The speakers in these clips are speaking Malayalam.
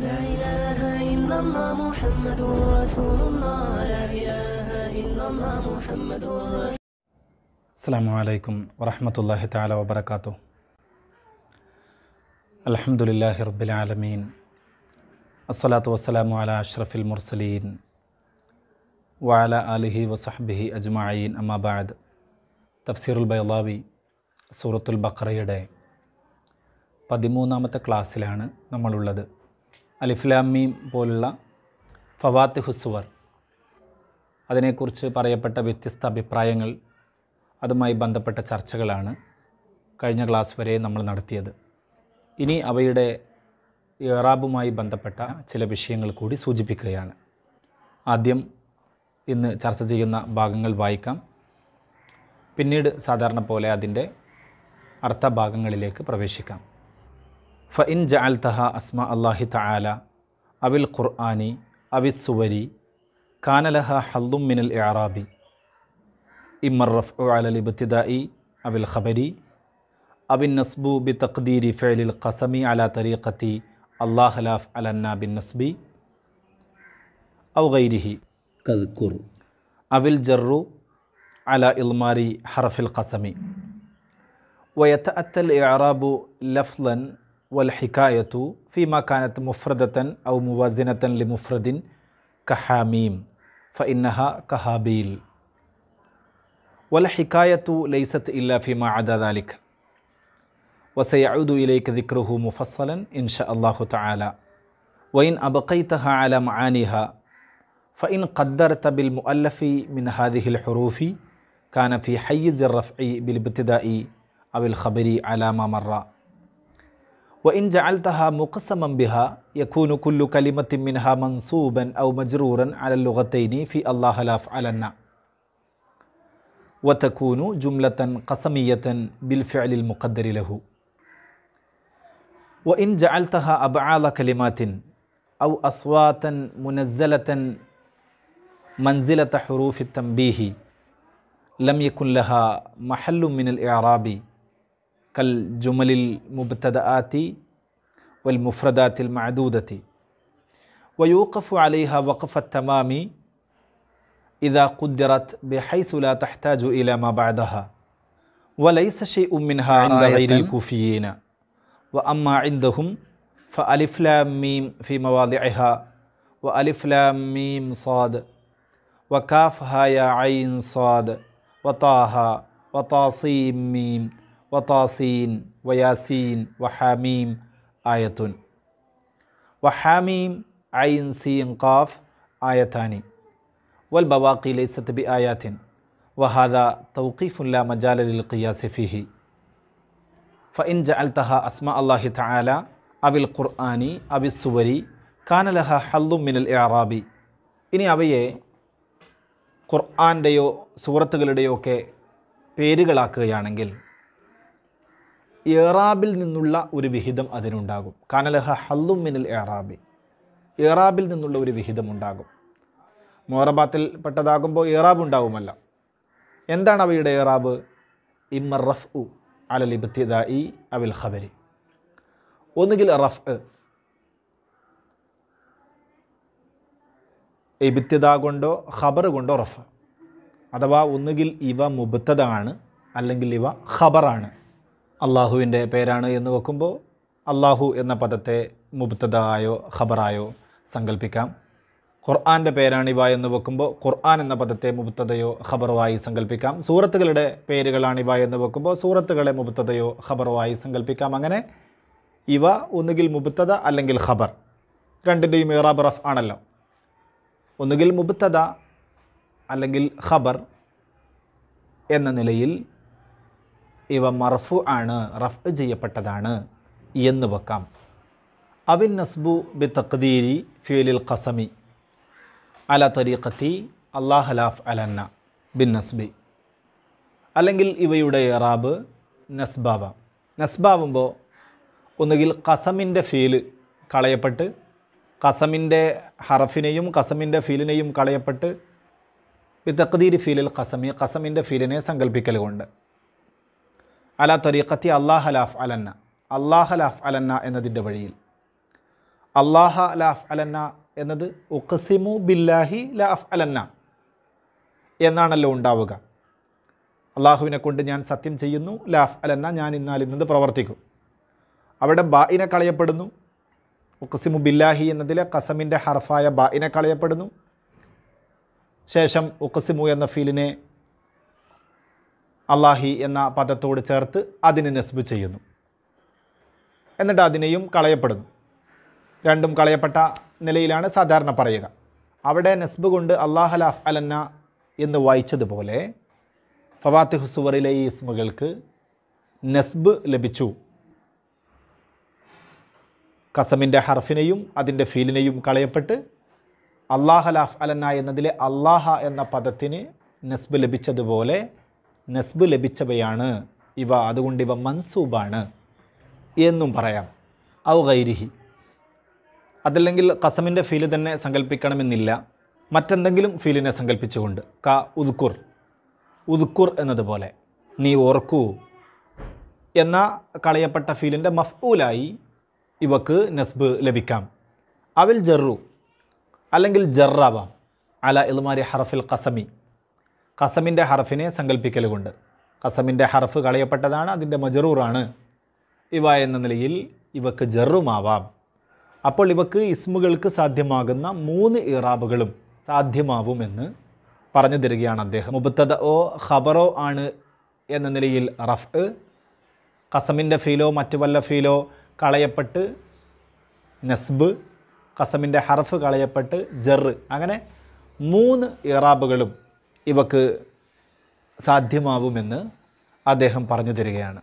لا إله إلا الله محمد رسول الله لا إله إلا الله محمد رسول السلام عليكم ورحمة الله تعالى وبركاته الحمد لله رب العالمين الصلاة والسلام على أشرف المرسلين وعلى آله وصحبه أجمعين أما بعد തഫ്സീർ ഉൽ ബൈലാവി സൂറത്തുൽ ബക്കറയുടെ പതിമൂന്നാമത്തെ ക്ലാസ്സിലാണ് നമ്മളുള്ളത് അലിഫ്ലാമീം പോലുള്ള ഫവാത്ത് ഹുസുവർ അതിനെക്കുറിച്ച് പറയപ്പെട്ട വ്യത്യസ്ത അഭിപ്രായങ്ങൾ അതുമായി ബന്ധപ്പെട്ട ചർച്ചകളാണ് കഴിഞ്ഞ ക്ലാസ് വരെ നമ്മൾ നടത്തിയത് ഇനി അവയുടെ ഇറാബുമായി ബന്ധപ്പെട്ട ചില വിഷയങ്ങൾ കൂടി സൂചിപ്പിക്കുകയാണ് ആദ്യം ഇന്ന് ചർച്ച ചെയ്യുന്ന ഭാഗങ്ങൾ വായിക്കാം പിന്നീട് സാധാരണ പോലെ അതിൻ്റെ അർത്ഥഭാഗങ്ങളിലേക്ക് പ്രവേശിക്കാം فإن جعلتها أسماء الله تعالى أو القرآن أو السور كان لها حظ من الإعراب إما الرفع على الابتداء أو الخبر أو النصب بتقدير فعل القسم على طريقة الله لا فعلنا بالنصب أو غيره كذكر أو الجر على إضمار حرف القسم ويتأتى الإعراب لفظا والحكاية فيما كانت مفردة أو موازنة لمفرد كحاميم فإنها كهابيل والحكاية ليست إلا فيما عدا ذلك وسيعود إليك ذكره مفصلا إن شاء الله تعالى وإن أبقيتها على معانيها فإن قدرت بالمؤلف من هذه الحروف كان في حيز الرفع بالابتداء أو الخبر على ما مر وإن جعلتها مقسما بها يكون كل كلمة منها منصوبا أو مجرورا على اللغتين في الله لا فعلنا وتكون جملة قسمية بالفعل المقدر له وإن جعلتها أبعاد كلمات أو أصواتا منزلة منزلة حروف التنبيه لم يكن لها محل من الإعراب كالجمل المبتدآت والمفردات المعدودة ويوقف عليها وقف التمام إذا قدرت بحيث لا تحتاج إلى ما بعدها وليس شيء منها عند آية. غير الكوفيين وأما عندهم فألف لام ميم في مواضعها وألف لام ميم صاد وكافها يا عين صاد وطاها وطاصيم ميم വത്താസീൻ വയാസീൻ വഹാമീം ആയത്തുൻ വഹാമീം ഐൻ സീൻ ഖാഫ് ആയതാനി വൽ ബവാഖി ലൈസത്ത് ബി ആയാത്തിൻ വഹാദ തൗഖീഫുല്ല മജാലലിൽ ഖിയാസിഫിഹി ഫഇൻ തഹ അസ്മ അള്ളാഹി തആല അവിൽ ഖുർആാനി സുവരി കാനലഹ ഹല്ലു മിനൽ ഇറാബി ഇനി അവയെ ഖുർആാൻ്റെയോ സുഹൃത്തുക്കളുടെയോ ഒക്കെ പേരുകളാക്കുകയാണെങ്കിൽ ഏറാബിൽ നിന്നുള്ള ഒരു വിഹിതം അതിനുണ്ടാകും കാനലഹ ഹല്ലും മിനിൽ ഏറാബി ഏറാബിൽ നിന്നുള്ള ഒരു വിഹിതം ഉണ്ടാകും മോറബാത്തിൽ പെട്ടതാകുമ്പോൾ ഏറാബ് ഉണ്ടാവുമല്ല എന്താണ് അവയുടെ ഏറാബ് ഇമ്മ റഫ് ഉ അലൽ ഇബത്തിദ ഇ അവിൽ ഖബരി ഒന്നുകിൽ റഫ് എബിത്യത കൊണ്ടോ ഖബർ കൊണ്ടോ റഫ് അഥവാ ഒന്നുകിൽ ഇവ മുബത്തതാണ് അല്ലെങ്കിൽ ഇവ ഖബറാണ് അള്ളാഹുവിൻ്റെ പേരാണ് എന്ന് വെക്കുമ്പോൾ അള്ളാഹു എന്ന പദത്തെ മുബ്തദായോ ഖബറായോ സങ്കല്പിക്കാം ഖുർആാൻ്റെ പേരാണിവ എന്ന് വെക്കുമ്പോൾ ഖുർആൻ എന്ന പദത്തെ മുബ്തതയോ ഖബറുമായി സങ്കല്പിക്കാം സൂറത്തുകളുടെ പേരുകളാണിവ എന്ന് വെക്കുമ്പോൾ സൂറത്തുകളെ മുബ്തതയോ ഖബറുമായി സങ്കല്പിക്കാം അങ്ങനെ ഇവ ഒന്നുകിൽ മുബ്തത അല്ലെങ്കിൽ ഖബർ രണ്ടിൻ്റെയും ഇറാബ് റഫ് ആണല്ലോ ഒന്നുകിൽ മുബ്തത അല്ലെങ്കിൽ ഖബർ എന്ന നിലയിൽ ഇവ മർഫു ആണ് റഫ് ചെയ്യപ്പെട്ടതാണ് എന്ന് വെക്കാം അവിൻ നസ്ബു ബി തഖ്ദീരി ഫിയലിൽ ഖസമി അല തരീഖത്തി അള്ളാഹലാഫ് അലന്ന ബിൻ നസ്ബി അല്ലെങ്കിൽ ഇവയുടെ ഇറാബ് നസ്ബാവാം നസ്ബാവുമ്പോൾ ഒന്നുകിൽ കസമിൻ്റെ ഫീല് കളയപ്പെട്ട് കസമിൻ്റെ ഹറഫിനെയും കസമിൻ്റെ ഫീലിനെയും കളയപ്പെട്ട് ബി തഖ്ദീരി ഫീലിൽ കസമി കസമിൻ്റെ ഫീലിനെ സങ്കല്പിക്കൽ കൊണ്ട് അല ത്വരീഖത്തി ലാഫ് അലന്ന ലാഫ് അലന്ന എന്നതിൻ്റെ വഴിയിൽ അള്ളാഹ ലാഫ് അലന്ന എന്നത് ഉഖസിമു ബില്ലാഹി ലാഫ് അലന്ന എന്നാണല്ലോ ഉണ്ടാവുക അള്ളാഹുവിനെ കൊണ്ട് ഞാൻ സത്യം ചെയ്യുന്നു ലാഫ് അലന്ന ഞാൻ ഇന്നാൽ ഇന്നത് പ്രവർത്തിക്കും അവിടെ ബായിനെ കളയപ്പെടുന്നു ഉഖസിമു ബില്ലാഹി എന്നതിലെ കസമിൻ്റെ ഹർഫായ ബായിനെ കളയപ്പെടുന്നു ശേഷം ഉഖസിമു എന്ന ഫീലിനെ അള്ളാഹി എന്ന പദത്തോട് ചേർത്ത് അതിനെ നസ്ബ് ചെയ്യുന്നു എന്നിട്ട് അതിനെയും കളയപ്പെടുന്നു രണ്ടും കളയപ്പെട്ട നിലയിലാണ് സാധാരണ പറയുക അവിടെ നസ്ബ് കൊണ്ട് അള്ളാഹ് അലാഫ് അലന്ന എന്ന് വായിച്ചതുപോലെ ഫവാത്ത് ഹുസുവറിലെ ഈ ഇസ്മുകൾക്ക് നസ്ബ് ലഭിച്ചു കസമിൻ്റെ ഹർഫിനെയും അതിൻ്റെ ഫീലിനെയും കളയപ്പെട്ട് അള്ളാഹ് അലാഫ് അലന്ന എന്നതിലെ അള്ളാഹ എന്ന പദത്തിന് നസ്ബ് ലഭിച്ചതുപോലെ നസ്ബ് ലഭിച്ചവയാണ് ഇവ അതുകൊണ്ട് ഇവ മൻസൂബാണ് എന്നും പറയാം ഔ ഗൈരിഹി അതല്ലെങ്കിൽ കസമിൻ്റെ ഫീല് തന്നെ സങ്കല്പിക്കണമെന്നില്ല മറ്റെന്തെങ്കിലും ഫീലിനെ സങ്കല്പിച്ചുകൊണ്ട് ക ഉദ്കുർ ഉദ്കുർ എന്നതുപോലെ നീ ഓർക്കൂ എന്ന കളയപ്പെട്ട ഫീലിൻ്റെ മഫ്ഊലായി ഇവക്ക് നസ്ബ് ലഭിക്കാം അവിൽ ജറു അല്ലെങ്കിൽ ജറാവാം അല ഇൽമാരി ഹറഫിൽ കസമി കസമിൻ്റെ ഹർഫിനെ സങ്കല്പിക്കൽ കൊണ്ട് കസമിൻ്റെ ഹർഫ് കളയപ്പെട്ടതാണ് അതിൻ്റെ മജറൂറാണ് ഇവ എന്ന നിലയിൽ ഇവക്ക് ജറുമാവാം അപ്പോൾ ഇവക്ക് ഇസ്മുകൾക്ക് സാധ്യമാകുന്ന മൂന്ന് ഇറാബുകളും സാധ്യമാവുമെന്ന് പറഞ്ഞു തരികയാണ് അദ്ദേഹം മുബത്തത ഓ ഖബറോ ആണ് എന്ന നിലയിൽ റഫ് കസമിൻ്റെ ഫീലോ മറ്റു വല്ല ഫീലോ കളയപ്പെട്ട് നസ്ബ് കസമിൻ്റെ ഹർഫ് കളയപ്പെട്ട് ജറ് അങ്ങനെ മൂന്ന് ഇറാബുകളും ഇവക്ക് സാധ്യമാവുമെന്ന് അദ്ദേഹം പറഞ്ഞു തരികയാണ്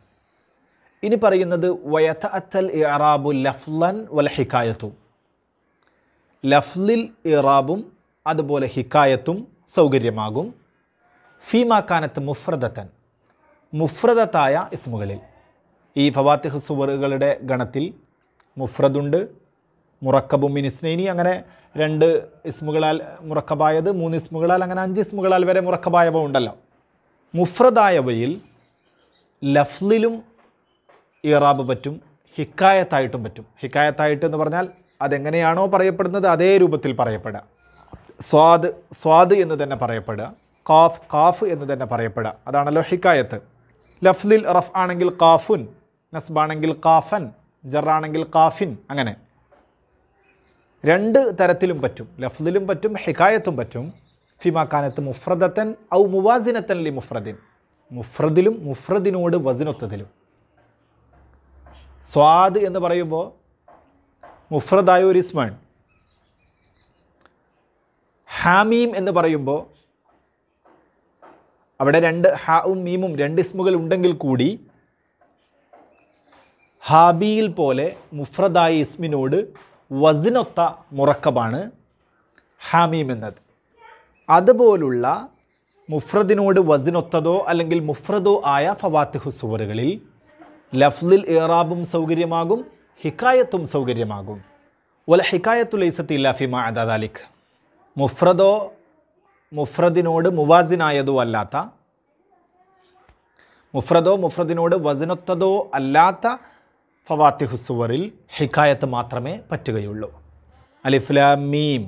ഇനി പറയുന്നത് വയത അത്തൽ ഇറാബു ലഫ്ലൻ വല ഹിക്കായത്തും ലഫ്ലിൽ ഇറാബും അതുപോലെ ഹിക്കായത്തും സൗകര്യമാകും ഫീമാക്കാനത്ത് മുഫ്രദത്തൻ മുഫ്രദത്തായ ഇസ്മുകളിൽ ഈ ഫവാത്തിഹ് സുവറുകളുടെ ഗണത്തിൽ മുഫ്രദുണ്ട് മുറക്കബും മിനിസ്നൈനി അങ്ങനെ രണ്ട് ഇസ്മുകളാൽ മുറക്കബായത് മൂന്ന് ഇസ്മുകളാൽ അങ്ങനെ അഞ്ച് ഇസ്മുകളാൽ വരെ മുറക്കബായവ ഉണ്ടല്ലോ മുഫ്രദായവയിൽ ലഫ്ലിലും ഇറാബ് പറ്റും ഹിക്കായത്തായിട്ടും പറ്റും ഹിക്കായത്തായിട്ട് എന്ന് പറഞ്ഞാൽ അതെങ്ങനെയാണോ പറയപ്പെടുന്നത് അതേ രൂപത്തിൽ പറയപ്പെടുക സ്വാദ് സ്വാദ് എന്ന് തന്നെ പറയപ്പെടുക കാഫ് കാഫ് എന്ന് തന്നെ പറയപ്പെടുക അതാണല്ലോ ഹിക്കായത്ത് ലഫ്ലിൽ റഫ് ആണെങ്കിൽ കാഫുൻ നസ്ബാണെങ്കിൽ കാഫൻ ജറാണെങ്കിൽ കാഫിൻ അങ്ങനെ രണ്ട് തരത്തിലും പറ്റും ലഫ്ലിലും പറ്റും ഹിക്കായത്തും പറ്റും ഫിമാക്കാനത്ത് മുഫ്രദത്തൻ ഔ മുവാസിനത്തൻ ലി മുഫ്രദിൻ മുഫ്രദിലും മുഫ്രദിനോട് വസിനൊത്തതിലും സ്വാദ് എന്ന് പറയുമ്പോൾ മുഫ്രദായ ഒരു ഇസ്മാൻ ഹാമീം എന്ന് പറയുമ്പോൾ അവിടെ രണ്ട് ഹാവും മീമും രണ്ട് ഇസ്മുകൾ ഉണ്ടെങ്കിൽ കൂടി ഹാബിയിൽ പോലെ മുഫ്രദായ ഇസ്മിനോട് വസിനൊത്ത മുറക്കബാണ് ഹാമീം എന്നത് അതുപോലുള്ള മുഫ്രദിനോട് വസിനൊത്തതോ അല്ലെങ്കിൽ മുഫ്രദോ ആയ ഫവാത്തിഹു സുവറുകളിൽ ലഫ്ലിൽ ഏറാബും സൗകര്യമാകും ഹിക്കായത്തും സൗകര്യമാകും വല ഹിക്കായത്തു ലൈസത്തി ലഫിമ അദാലിഖ് മുഫ്രദോ മുഫ്രദിനോട് മുവാസിനായതോ അല്ലാത്ത മുഫ്രദോ മുഫ്രദിനോട് വസിനൊത്തതോ അല്ലാത്ത ഫവാത്തിഹു സുവറിൽ ഹിക്കായത്ത് മാത്രമേ പറ്റുകയുള്ളൂ അലിഫ്ലാം മീം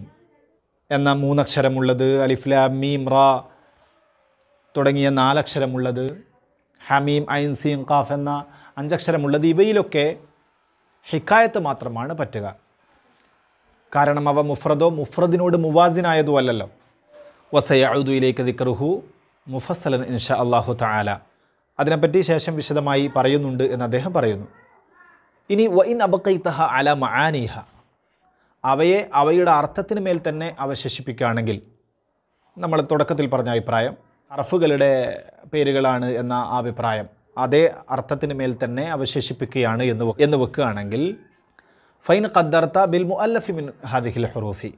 എന്ന മൂന്നക്ഷരമുള്ളത് അലിഫ്ലാം മീം റാ തുടങ്ങിയ നാലക്ഷരമുള്ളത് ഹമീം ഐൻ സീം ഖാഫ് എന്ന അഞ്ചക്ഷരമുള്ളത് ഇവയിലൊക്കെ ഹിക്കായത്ത് മാത്രമാണ് പറ്റുക കാരണം അവ മുഫ്രദോ മുഫ്രദിനോട് മുവാസിനായതും അല്ലല്ലോ അഴുദുയിലേക്ക് ദിക്റുഹു മുഫസലൻ ഇൻഷ അള്ളാഹു താല അതിനെപ്പറ്റി ശേഷം വിശദമായി പറയുന്നുണ്ട് എന്ന് അദ്ദേഹം പറയുന്നു ഇനി വൈൻ അബക്കൈത്തഹ അല മഹാനീഹ അവയെ അവയുടെ അർത്ഥത്തിന് മേൽ തന്നെ അവശേഷിപ്പിക്കുകയാണെങ്കിൽ നമ്മൾ തുടക്കത്തിൽ പറഞ്ഞ അഭിപ്രായം അറഫുകളുടെ പേരുകളാണ് എന്ന അഭിപ്രായം അതേ അർത്ഥത്തിന് മേൽ തന്നെ അവശേഷിപ്പിക്കുകയാണ് എന്ന് എന്ന് വെക്കുകയാണെങ്കിൽ ഫൈൻ ഖദ്ദർത്ത ബിൽ മുഅല്ലഫി മിൻ ഹാദിഹിൽ ഹറൂഫി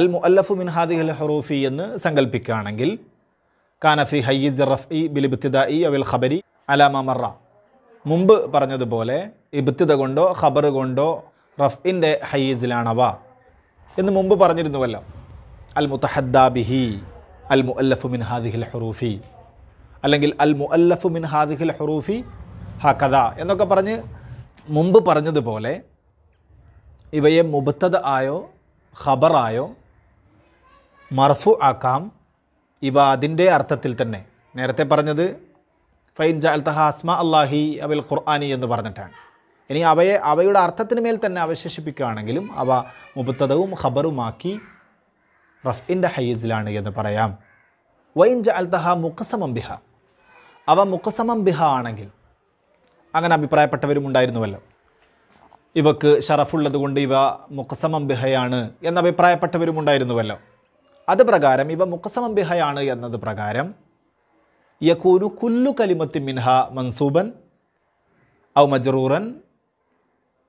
അൽ മുഅല്ലഫു മിൻ ഹാദിഹിൽ ഹറൂഫി എന്ന് സങ്കല്പിക്കുകയാണെങ്കിൽ കാനഫി ഹയ്യിസ് റഫ് ഇ ബിൽ ബിത്തിദ ഇ അവിൽ ഖബരി അലാമ മറ മുമ്പ് പറഞ്ഞതുപോലെ ഇബ്തിദ കൊണ്ടോ ഖബർ കൊണ്ടോ റഫ്ഇൻ്റെ ഹയീസിലാണവ എന്ന് മുമ്പ് പറഞ്ഞിരുന്നുവല്ലോ അൽ മുത്തഹദ്ദാബിഹി അൽ മുഅല്ലഫു മിൻ ഹാദിഹിൽ ഹുറൂഫി അല്ലെങ്കിൽ അൽ മുഅല്ലഫു മിൻ ഹാദിഹിൽ ഹുറൂഫി ഹ കഥ എന്നൊക്കെ പറഞ്ഞ് മുമ്പ് പറഞ്ഞതുപോലെ ഇവയെ മുബത്തത് ആയോ ഖബറായോ മർഫു ആക്കാം ഇവ അതിൻ്റെ അർത്ഥത്തിൽ തന്നെ നേരത്തെ പറഞ്ഞത് ഫൈൻ ജാൽത്തഹ അസ്മ അള്ളാഹി അബിൽ ഖുർആാനി എന്ന് പറഞ്ഞിട്ടാണ് ഇനി അവയെ അവയുടെ അർത്ഥത്തിന് മേൽ തന്നെ അവശേഷിപ്പിക്കുകയാണെങ്കിലും അവ മുബത്തതവും ഖബറുമാക്കി റഫ്ഇൻ്റെ ഹൈസിലാണ് എന്ന് പറയാം വൈൻ ജാൽത്തഹ മുക്കസമം ബിഹ അവ മുക്കസമം ബിഹ ആണെങ്കിൽ അങ്ങനെ അഭിപ്രായപ്പെട്ടവരും ഉണ്ടായിരുന്നുവല്ലോ ഇവക്ക് ഷറഫുള്ളതുകൊണ്ട് ഇവ മുക്കസമം ബിഹയാണ് എന്ന് അഭിപ്രായപ്പെട്ടവരും ഉണ്ടായിരുന്നുവല്ലോ അത് പ്രകാരം ഇവ മുക്കസമം ബിഹയാണ് എന്നത് പ്രകാരം യക്കൂനു കുല്ലു കലിമത്തി മിൻഹ മൻസൂബൻ ഔ മജറൂറൻ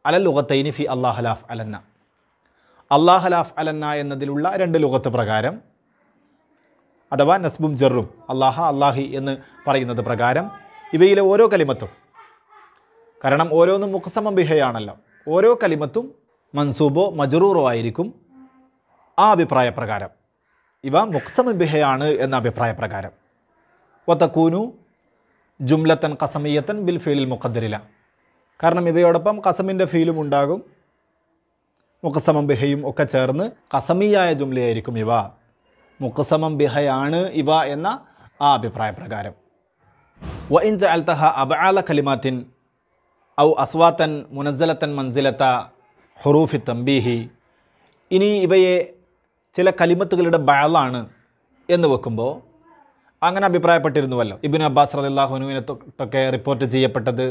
അല ലുഗത്തൈനി ഫി അള്ളാഹലാഫ് അലന്ന അള്ളാഹലാഫ് അലന്ന എന്നതിലുള്ള രണ്ട് ലുഗത്ത് പ്രകാരം അഥവാ നസ്ബും ജറും അള്ളാഹ അള്ളാഹി എന്ന് പറയുന്നത് പ്രകാരം ഇവയിലെ ഓരോ കലിമത്തും കാരണം ഓരോന്നും മുഖസമംബിഹയാണല്ലോ ഓരോ കലിമത്തും മൻസൂബോ മജറൂറോ ആയിരിക്കും ആ അഭിപ്രായപ്രകാരം ഇവ മുഖസമംബിഹയാണ് എന്ന അഭിപ്രായപ്രകാരം വത്തക്കൂനു ജുംലത്തൻ കസമയ്യത്തൻ ബിൽ ഫീലിൽ മുഖദ്ദരില കാരണം ഇവയോടൊപ്പം കസമിൻ്റെ ഫീലും ഉണ്ടാകും മുഖസമം ബിഹയും ഒക്കെ ചേർന്ന് കസമിയായ ജുംലയായിരിക്കും ഇവ മുഖസമം ബിഹയാണ് ഇവ എന്ന ആ അഭിപ്രായ പ്രകാരം വ ഇൻ ജഅൽതഹ അബആല കലിമാത്തിൻ ഔ അസ്വാത്തൻ മുനസ്സലത്തൻ മൻസിലത്ത ഹുറൂഫി തംബീഹി ഇനി ഇവയെ ചില കലിമത്തുകളുടെ ബാലാണ് എന്ന് വെക്കുമ്പോൾ അങ്ങനെ അഭിപ്രായപ്പെട്ടിരുന്നുവല്ലോ ഇബിൻ അബ്ബാസ് റദില്ലാഹുനുവിനെ തൊട്ടൊക്കെ റിപ്പോർട്ട് ചെയ്യപ്പെട്ടത്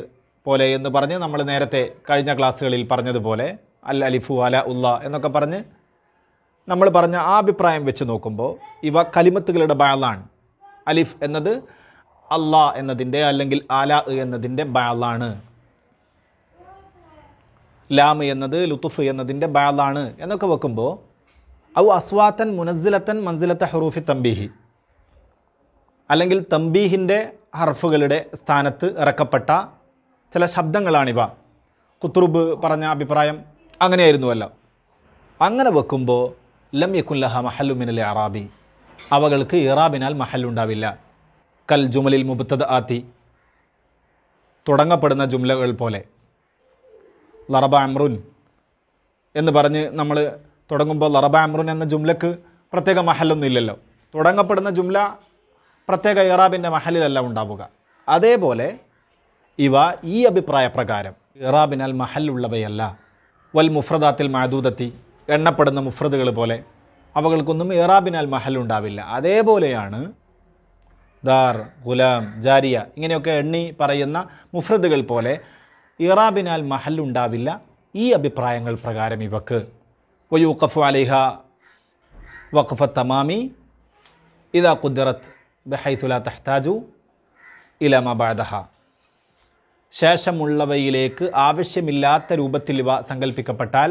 പോലെ എന്ന് പറഞ്ഞ് നമ്മൾ നേരത്തെ കഴിഞ്ഞ ക്ലാസ്സുകളിൽ പറഞ്ഞതുപോലെ അൽ അലിഫു അല ഉള്ള എന്നൊക്കെ പറഞ്ഞ് നമ്മൾ പറഞ്ഞ ആ അഭിപ്രായം വെച്ച് നോക്കുമ്പോൾ ഇവ കലിമത്തുകളുടെ ബാലാണ് അലിഫ് എന്നത് അള്ളാ എന്നതിൻ്റെ അല്ലെങ്കിൽ അല എന്നതിൻ്റെ ബാലാണ് ലാം എന്നത് ലുത്തുഫ് എന്നതിൻ്റെ ബാലാണ് എന്നൊക്കെ വെക്കുമ്പോൾ ഔ അസ്വാത്തൻ മുനസിലത്തൻ മൻസിലത്തെ ഹറൂഫി തമ്പിഹി അല്ലെങ്കിൽ തമ്പീഹിൻ്റെ ഹർഫുകളുടെ സ്ഥാനത്ത് ഇറക്കപ്പെട്ട ചില ശബ്ദങ്ങളാണിവ കുത്തുറുബ് പറഞ്ഞ അഭിപ്രായം അങ്ങനെയായിരുന്നുവല്ല അങ്ങനെ വെക്കുമ്പോൾ ലം യക്കുല്ലഹ മഹല്ലുമിനൽ അറാബി അവകൾക്ക് ഇറാബിനാൽ മഹല്ലുണ്ടാവില്ല കൽ ജുമലിൽ മുബത്തത് ആത്തി തുടങ്ങപ്പെടുന്ന ജുംലകൾ പോലെ ലറബ അമ്രുൻ എന്ന് പറഞ്ഞ് നമ്മൾ തുടങ്ങുമ്പോൾ ലറബ അമ്രുൻ എന്ന ജുംലക്ക് പ്രത്യേക മഹലൊന്നും ഇല്ലല്ലോ തുടങ്ങപ്പെടുന്ന ജുംല പ്രത്യേക ഇറാബിൻ്റെ മഹലിലല്ല ഉണ്ടാവുക അതേപോലെ ഇവ ഈ അഭിപ്രായപ്രകാരം ഇറാബിനാൽ മഹലുള്ളവയല്ല വൽ മുഫ്രദാത്തിൽ മഹദൂദത്തി എണ്ണപ്പെടുന്ന മുഫ്രദുകൾ പോലെ അവകൾക്കൊന്നും ഇറാബിനാൽ മഹലുണ്ടാവില്ല അതേപോലെയാണ് ദാർ ഗുലാം ജാരിയ ഇങ്ങനെയൊക്കെ എണ്ണി പറയുന്ന മുഫ്രദുകൾ പോലെ ഇറാബിനാൽ മഹലുണ്ടാവില്ല ഈ അഭിപ്രായങ്ങൾ പ്രകാരം ഇവക്ക് വയൂഖഫ് അലിഹ വഖഫ തമാമി ഇതാ കുദ്റത്ത് ബഹൈസുല തഹ്താജു ഇലമ ബാദഹ ശേഷമുള്ളവയിലേക്ക് ആവശ്യമില്ലാത്ത രൂപത്തിൽ ഇവ സങ്കല്പിക്കപ്പെട്ടാൽ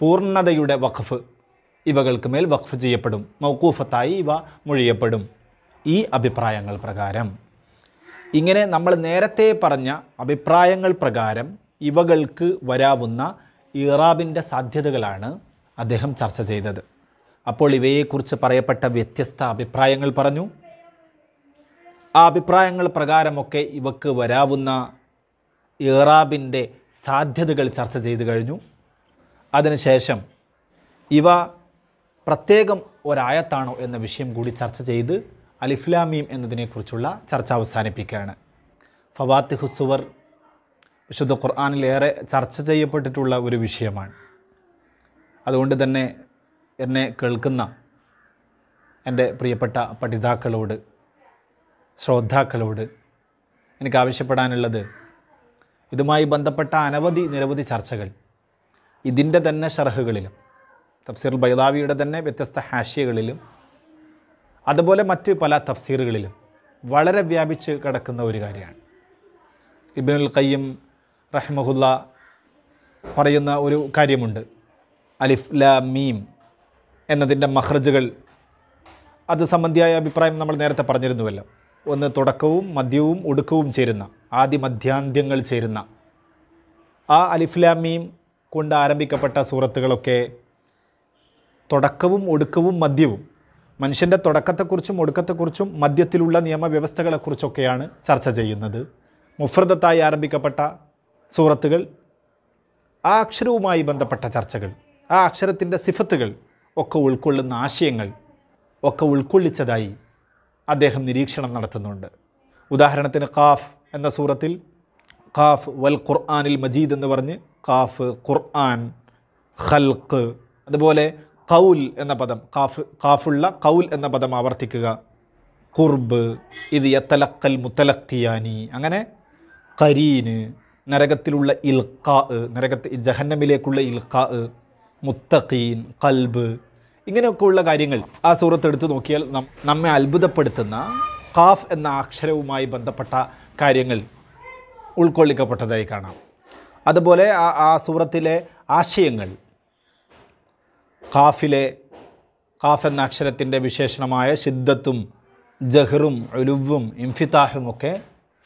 പൂർണ്ണതയുടെ വഖഫ് ഇവകൾക്ക് മേൽ വഖഫ് ചെയ്യപ്പെടും മൗക്കൂഫത്തായി ഇവ മൊഴിയപ്പെടും ഈ അഭിപ്രായങ്ങൾ പ്രകാരം ഇങ്ങനെ നമ്മൾ നേരത്തെ പറഞ്ഞ അഭിപ്രായങ്ങൾ പ്രകാരം ഇവകൾക്ക് വരാവുന്ന ഇറാബിൻ്റെ സാധ്യതകളാണ് അദ്ദേഹം ചർച്ച ചെയ്തത് അപ്പോൾ ഇവയെക്കുറിച്ച് പറയപ്പെട്ട വ്യത്യസ്ത അഭിപ്രായങ്ങൾ പറഞ്ഞു ആ അഭിപ്രായങ്ങൾ പ്രകാരമൊക്കെ ഇവക്ക് വരാവുന്ന ഇറാബിൻ്റെ സാധ്യതകൾ ചർച്ച ചെയ്തു കഴിഞ്ഞു അതിനുശേഷം ഇവ പ്രത്യേകം ഒരായത്താണോ എന്ന വിഷയം കൂടി ചർച്ച ചെയ്ത് അലിഫ്ലാമീം എന്നതിനെക്കുറിച്ചുള്ള ചർച്ച അവസാനിപ്പിക്കുകയാണ് ഫവാത്തി ഹുസുവർ വിശുദ്ധ ഖുർആാനിലേറെ ചർച്ച ചെയ്യപ്പെട്ടിട്ടുള്ള ഒരു വിഷയമാണ് അതുകൊണ്ട് തന്നെ എന്നെ കേൾക്കുന്ന എൻ്റെ പ്രിയപ്പെട്ട പഠിതാക്കളോട് ശ്രോതാക്കളോട് എനിക്ക് ആവശ്യപ്പെടാനുള്ളത് ഇതുമായി ബന്ധപ്പെട്ട അനവധി നിരവധി ചർച്ചകൾ ഇതിൻ്റെ തന്നെ ഷർഹുകളിലും തഫ്സീർ ബൈദാവിയുടെ തന്നെ വ്യത്യസ്ത ഹാഷ്യകളിലും അതുപോലെ മറ്റ് പല തഫ്സീറുകളിലും വളരെ വ്യാപിച്ച് കിടക്കുന്ന ഒരു കാര്യമാണ് ഇബിനുൽ ഖയ്യിം റഹ്മഹുല്ല പറയുന്ന ഒരു കാര്യമുണ്ട് അലിഫ് ല മീം എന്നതിൻ്റെ മഹ്റജുകൾ അത് സംബന്ധിയായ അഭിപ്രായം നമ്മൾ നേരത്തെ പറഞ്ഞിരുന്നുവല്ലോ ഒന്ന് തുടക്കവും മധ്യവും ഒടുക്കവും ചേരുന്ന ആദ്യ മധ്യാന്ത്യങ്ങൾ ചേരുന്ന ആ അലിഫ്ലാമീം കൊണ്ട് ആരംഭിക്കപ്പെട്ട സൂറത്തുകളൊക്കെ തുടക്കവും ഒടുക്കവും മദ്യവും മനുഷ്യൻ്റെ തുടക്കത്തെക്കുറിച്ചും ഒടുക്കത്തെക്കുറിച്ചും മദ്യത്തിലുള്ള നിയമവ്യവസ്ഥകളെക്കുറിച്ചൊക്കെയാണ് ചർച്ച ചെയ്യുന്നത് മുഫ്രദത്തായി ആരംഭിക്കപ്പെട്ട സൂറത്തുകൾ ആ അക്ഷരവുമായി ബന്ധപ്പെട്ട ചർച്ചകൾ ആ അക്ഷരത്തിൻ്റെ സിഫത്തുകൾ ഒക്കെ ഉൾക്കൊള്ളുന്ന ആശയങ്ങൾ ഒക്കെ ഉൾക്കൊള്ളിച്ചതായി അദ്ദേഹം നിരീക്ഷണം നടത്തുന്നുണ്ട് ഉദാഹരണത്തിന് കാഫ് എന്ന സൂറത്തിൽ കാഫ് വൽ ഖുർആാനിൽ മജീദ് എന്ന് പറഞ്ഞ് കാഫ് ഖുർആൻ ഖൽക്ക് അതുപോലെ കൗൽ എന്ന പദം കാഫ് കാഫുള്ള കൗൽ എന്ന പദം ആവർത്തിക്കുക കുർബ് ഇത് യത്തലക്കൽ മുത്തലക്കിയാനി അങ്ങനെ കരീന് നരകത്തിലുള്ള ഇൽക്കാ നരകത്ത് ജഹന്നമിലേക്കുള്ള ഇൽക്കാ മുത്തഖീൻ കൽബ് ഇങ്ങനെയൊക്കെയുള്ള കാര്യങ്ങൾ ആ സൂറത്ത് എടുത്തു നോക്കിയാൽ നമ്മെ അത്ഭുതപ്പെടുത്തുന്ന ഖാഫ് എന്ന അക്ഷരവുമായി ബന്ധപ്പെട്ട കാര്യങ്ങൾ ഉൾക്കൊള്ളിക്കപ്പെട്ടതായി കാണാം അതുപോലെ ആ ആ സൂറത്തിലെ ആശയങ്ങൾ ഖാഫിലെ ഖാഫ് എന്ന അക്ഷരത്തിൻ്റെ വിശേഷണമായ ശിദ്ധത്തും ജഹറും ഒലുവും ഒക്കെ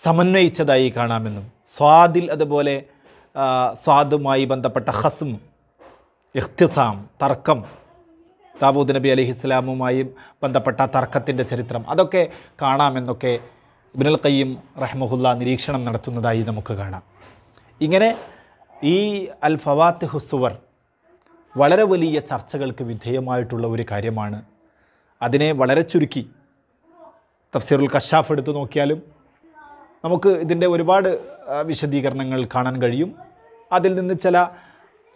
സമന്വയിച്ചതായി കാണാമെന്നും സ്വാദിൽ അതുപോലെ സ്വാദുമായി ബന്ധപ്പെട്ട ഹസും ഇഖ്തിസാം തർക്കം ദാവൂദ് നബി ഇസ്ലാമുമായും ബന്ധപ്പെട്ട തർക്കത്തിൻ്റെ ചരിത്രം അതൊക്കെ കാണാമെന്നൊക്കെ ഇബിനുൽ കയ്യും റഹ്മുല്ല നിരീക്ഷണം നടത്തുന്നതായി നമുക്ക് കാണാം ഇങ്ങനെ ഈ അൽ ഫവാത്ത് ഹുസുവർ വളരെ വലിയ ചർച്ചകൾക്ക് വിധേയമായിട്ടുള്ള ഒരു കാര്യമാണ് അതിനെ വളരെ ചുരുക്കി തഫ്സീറുൽ കഷാഫ് എടുത്തു നോക്കിയാലും നമുക്ക് ഇതിൻ്റെ ഒരുപാട് വിശദീകരണങ്ങൾ കാണാൻ കഴിയും അതിൽ നിന്ന് ചില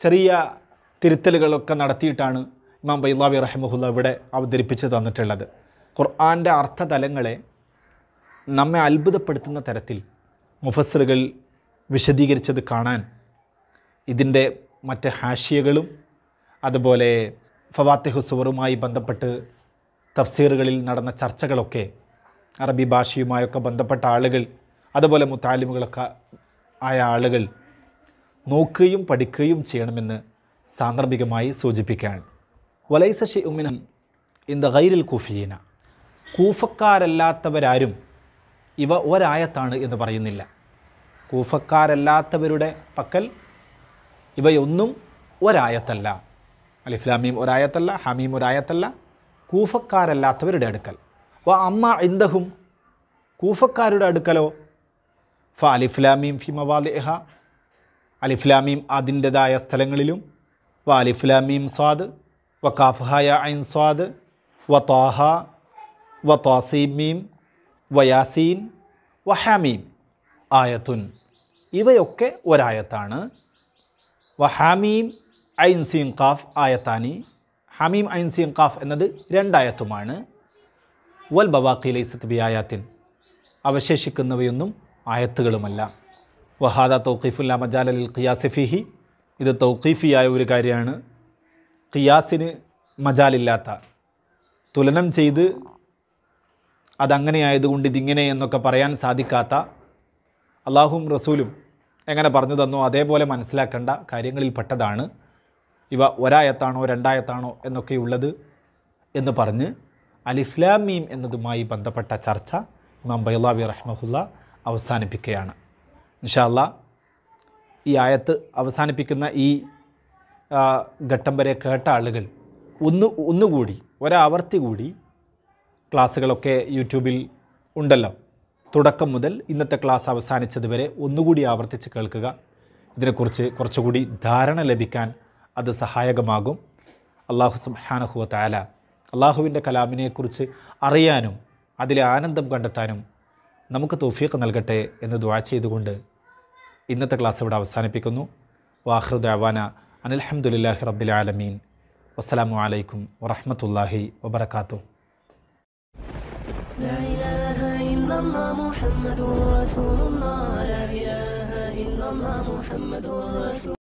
ചെറിയ തിരുത്തലുകളൊക്കെ നടത്തിയിട്ടാണ് ഇമാം ബൈലാബി റഹമുല്ല ഇവിടെ അവതരിപ്പിച്ച് തന്നിട്ടുള്ളത് ഖുർആാൻ്റെ അർത്ഥതലങ്ങളെ നമ്മെ അത്ഭുതപ്പെടുത്തുന്ന തരത്തിൽ മുഫസറുകൾ വിശദീകരിച്ചത് കാണാൻ ഇതിൻ്റെ മറ്റ് ഹാഷ്യകളും അതുപോലെ ഫവാത്തിഹു സുവറുമായി ബന്ധപ്പെട്ട് തഫ്സീറുകളിൽ നടന്ന ചർച്ചകളൊക്കെ അറബി ഭാഷയുമായൊക്കെ ബന്ധപ്പെട്ട ആളുകൾ അതുപോലെ മുത്താലിമുകളൊക്കെ ആയ ആളുകൾ നോക്കുകയും പഠിക്കുകയും ചെയ്യണമെന്ന് സാന്ദർഭികമായി സൂചിപ്പിക്കുകയാണ് വലൈസ ഇൻ ദ ഗൈരിൽ കൂഫിയീന കൂഫക്കാരല്ലാത്തവരാരും ഇവ ഒരായത്താണ് എന്ന് പറയുന്നില്ല കൂഫക്കാരല്ലാത്തവരുടെ പക്കൽ ഇവയൊന്നും ഒരായത്തല്ല അലിഫ്ലാമീം ഒരായത്തല്ല ഹമീം ഒരായത്തല്ല കൂഫക്കാരല്ലാത്തവരുടെ അടുക്കൽ വ അമ്മ ഇന്ദഹും കൂഫക്കാരുടെ അടുക്കലോ ഫ അലിഫ്ലാമീം ഫിമവാലിഹ അലിഫ്ലാമീം അതിൻ്റെതായ സ്ഥലങ്ങളിലും വ അലിഫ്ലാമീം സ്വാദ് വ കാഫ്ഹായ ഐൻസ്വാദ് വ താഹ വ താസീമീം വ യാസീൻ വ ഹാമീം ആയത്തുൻ ഇവയൊക്കെ ഒരായത്താണ് വ ഹാമീം ഐൻസീൻ കാഫ് ആയത്താനി ഹമീം ഐൻസീൻ കാഫ് എന്നത് രണ്ടായത്തുമാണ് വൽ ബവാഖി സത്ബി ആയാത്തിൻ അവശേഷിക്കുന്നവയൊന്നും ആയത്തുകളുമല്ല വഹാദ തൗക്കീഫുല്ല മജാലലിൽ ഖിയാസിഫിഹി ഇത് തൗക്കീഫിയായ ഒരു കാര്യമാണ് കിയാസിന് മജാലില്ലാത്ത തുലനം ചെയ്ത് അതങ്ങനെയായതുകൊണ്ട് ഇതിങ്ങനെ എന്നൊക്കെ പറയാൻ സാധിക്കാത്ത അള്ളാഹും റസൂലും എങ്ങനെ പറഞ്ഞു തന്നോ അതേപോലെ മനസ്സിലാക്കേണ്ട കാര്യങ്ങളിൽപ്പെട്ടതാണ് ഇവ ഒരായത്താണോ രണ്ടായത്താണോ എന്നൊക്കെയുള്ളത് എന്ന് പറഞ്ഞ് അലിഫ്ലാമീം എന്നതുമായി ബന്ധപ്പെട്ട ചർച്ച ഇമാം ബൈലാബി റഹ്മഹുല്ല അവസാനിപ്പിക്കുകയാണ് ഇൻഷാല്ല ഈ ആയത്ത് അവസാനിപ്പിക്കുന്ന ഈ ഘട്ടം വരെ കേട്ട ആളുകൾ ഒന്ന് ഒന്നുകൂടി ഒരാവർത്തി കൂടി ക്ലാസ്സുകളൊക്കെ യൂട്യൂബിൽ ഉണ്ടല്ലോ തുടക്കം മുതൽ ഇന്നത്തെ ക്ലാസ് അവസാനിച്ചതുവരെ ഒന്നുകൂടി ആവർത്തിച്ച് കേൾക്കുക ഇതിനെക്കുറിച്ച് കുറച്ചുകൂടി ധാരണ ലഭിക്കാൻ അത് സഹായകമാകും അള്ളാഹു സുബാനഹുവ താല അള്ളാഹുവിൻ്റെ കലാമിനെക്കുറിച്ച് അറിയാനും അതിലെ ആനന്ദം കണ്ടെത്താനും നമുക്ക് തോഫീഖ് നൽകട്ടെ എന്ന് ദ്വാ ചെയ്തുകൊണ്ട് ഇന്നത്തെ ക്ലാസ് ഇവിടെ അവസാനിപ്പിക്കുന്നു വാഹൃദ് അവാന رب العالمين والسلام عليكم ورحمة الله وبركاته لا إله إلا الله محمد رسول الله لا إله إلا الله محمد رسول